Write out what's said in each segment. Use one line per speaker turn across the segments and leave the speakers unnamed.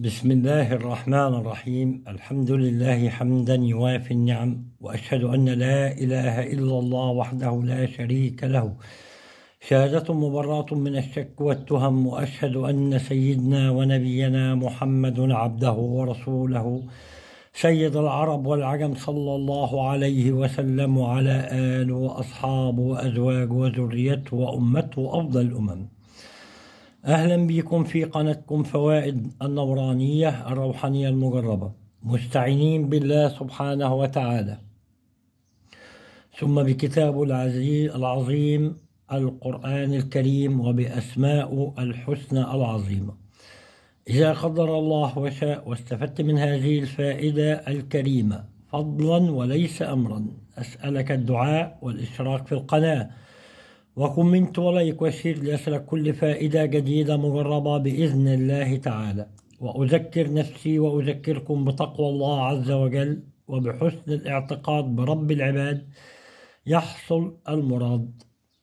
بسم الله الرحمن الرحيم الحمد لله حمدا يوافي النعم واشهد ان لا اله الا الله وحده لا شريك له شهادة مبراة من الشك والتهم واشهد ان سيدنا ونبينا محمد عبده ورسوله سيد العرب والعجم صلى الله عليه وسلم وعلى اله واصحابه وازواجه وذريته وامته افضل الامم أهلا بكم في قناتكم فوائد النورانية الروحانية المجربة مستعينين بالله سبحانه وتعالى ثم بكتابه العظيم القرآن الكريم وبأسماء الحسنى العظيمة إذا قدر الله وشاء واستفدت من هذه الفائدة الكريمة فضلا وليس أمرا أسألك الدعاء والإشراك في القناة وكومنت ولايك وشير لأسلك كل فائدة جديدة مجربة بإذن الله تعالى وأذكر نفسي وأذكركم بتقوى الله عز وجل وبحسن الاعتقاد برب العباد يحصل المراد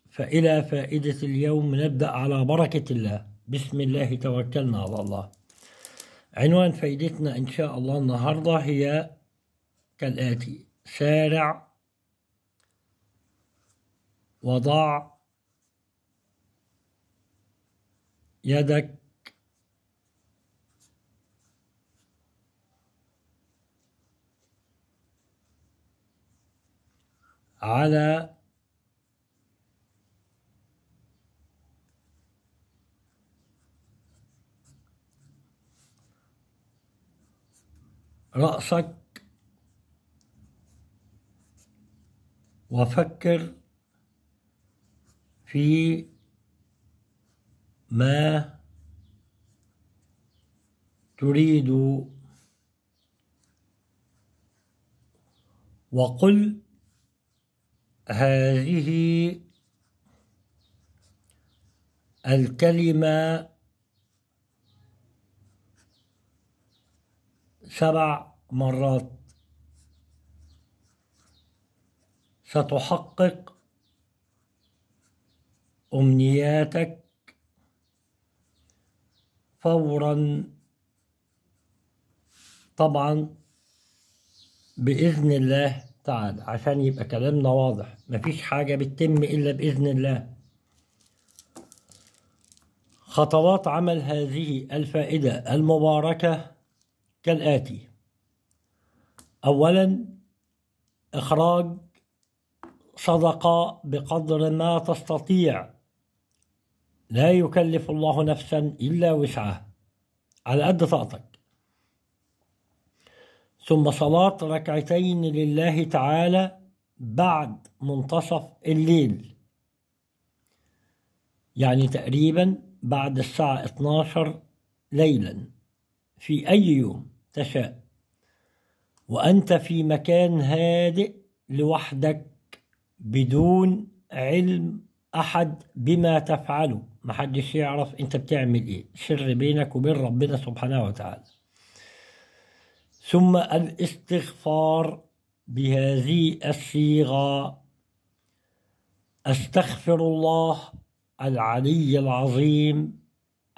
فإلى فائدة اليوم نبدأ على بركة الله بسم الله توكلنا على الله عنوان فائدتنا إن شاء الله النهاردة هي كالآتي سارع وضع يدك على رأسك وفكر في ما تريد وقل هذه الكلمة سبع مرات ستحقق أمنياتك فورا طبعا بإذن الله تعالى عشان يبقى كلامنا واضح مفيش حاجة بتتم إلا بإذن الله خطوات عمل هذه الفائدة المباركة كالآتي أولا إخراج صدقة بقدر ما تستطيع لا يكلف الله نفسا إلا وسعها على قد طاقتك ثم صلاة ركعتين لله تعالى بعد منتصف الليل يعني تقريبا بعد الساعة 12 ليلا في أي يوم تشاء وأنت في مكان هادئ لوحدك بدون علم أحد بما تفعله محدش يعرف أنت بتعمل إيه سر بينك وبين ربنا سبحانه وتعالى ثم الاستغفار بهذه الصيغة أستغفر الله العلي العظيم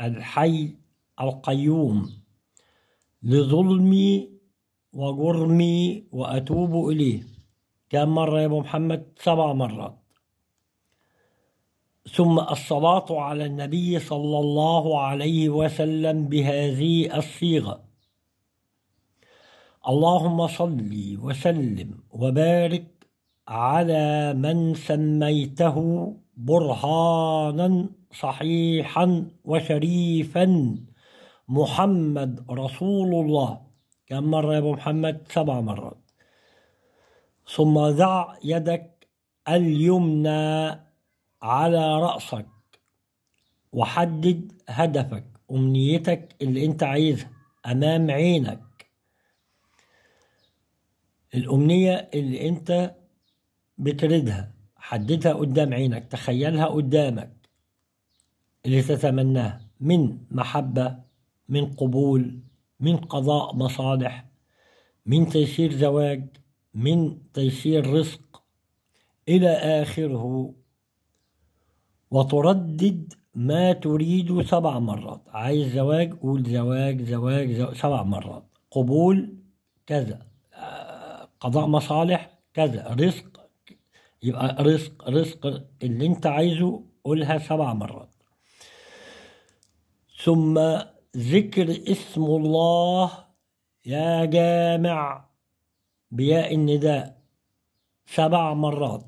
الحي القيوم لظلمي وجرمي وأتوب إليه كم مرة يا أبو محمد؟ سبع مرات ثم الصلاة على النبي صلى الله عليه وسلم بهذه الصيغة اللهم صل وسلم وبارك على من سميته برهانا صحيحا وشريفا محمد رسول الله كم مرة يا أبو محمد سبع مرات ثم ضع يدك اليمنى على رأسك وحدد هدفك أمنيتك اللي أنت عايزها أمام عينك الأمنية اللي أنت بتريدها حددها قدام عينك تخيلها قدامك اللي تتمناها من محبة من قبول من قضاء مصالح من تيسير زواج من تيسير رزق إلى آخره وتردد ما تريد سبع مرات عايز زواج قول زواج زواج, زواج سبع مرات قبول كذا آه، قضاء مصالح كذا رزق يبقى رزق رزق اللي انت عايزه قولها سبع مرات ثم ذكر اسم الله يا جامع بياء النداء سبع مرات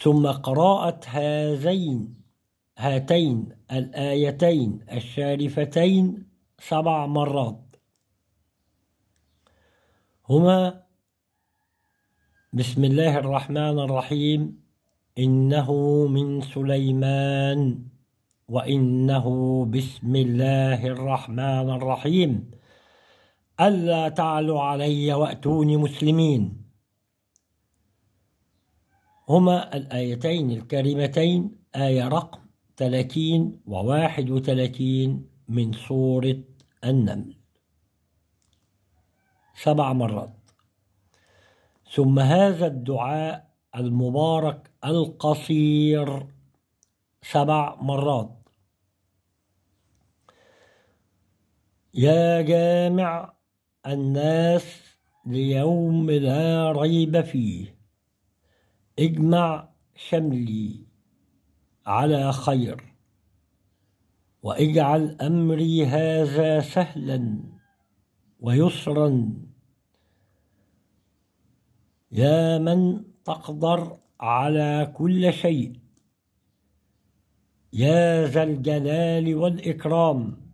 ثم قراءة هذين هاتين الآيتين الشارفتين سبع مرات هما بسم الله الرحمن الرحيم إنه من سليمان وإنه بسم الله الرحمن الرحيم ألا تعلوا علي وأتوني مسلمين هما الآيتين الكريمتين آية رقم 30 و 31 من سورة النمل سبع مرات ثم هذا الدعاء المبارك القصير سبع مرات يا جامع الناس ليوم لا ريب فيه اجمع شملي على خير واجعل امري هذا سهلا ويسرا يا من تقدر على كل شيء يا ذا الجلال والاكرام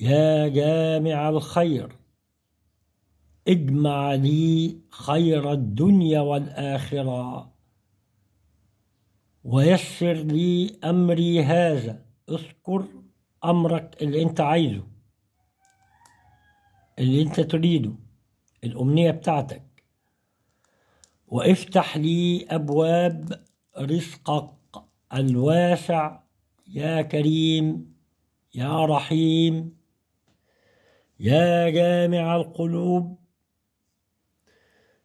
يا جامع الخير اجمع لي خير الدنيا والآخرة ويسر لي أمري هذا اذكر أمرك اللي أنت عايزه اللي أنت تريده الأمنية بتاعتك وافتح لي أبواب رزقك الواسع يا كريم يا رحيم يا جامع القلوب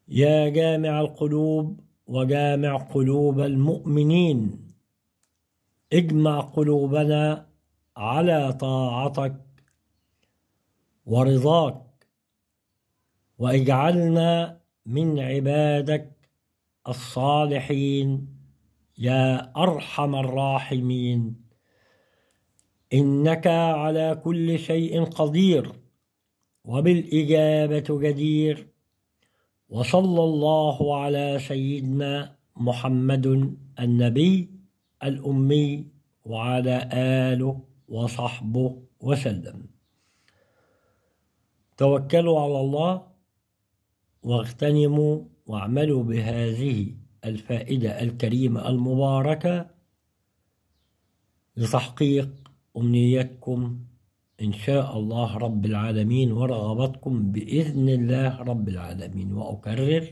يا جامع القلوب وجامع قلوب المؤمنين اجمع قلوبنا على طاعتك ورضاك واجعلنا من عبادك الصالحين يا ارحم الراحمين انك على كل شيء قدير وبالاجابه جدير وصلى الله على سيدنا محمد النبي الأمي وعلى آله وصحبه وسلم توكلوا على الله واغتنموا واعملوا بهذه الفائدة الكريمة المباركة لتحقيق أمنيتكم إن شاء الله رب العالمين ورغبتكم بإذن الله رب العالمين وأكرر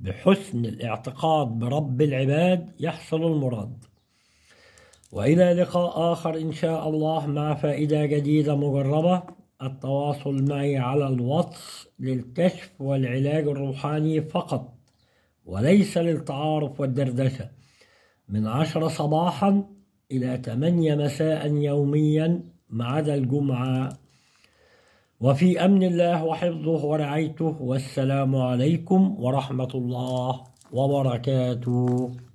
بحسن الاعتقاد برب العباد يحصل المراد وإلى لقاء آخر إن شاء الله مع فائدة جديدة مجربة التواصل معي على الواتس للكشف والعلاج الروحاني فقط وليس للتعارف والدردشة من عشرة صباحا إلى تمانية مساء يوميا ما عدا الجمعة وفي أمن الله وحفظه ورعايته والسلام عليكم ورحمة الله وبركاته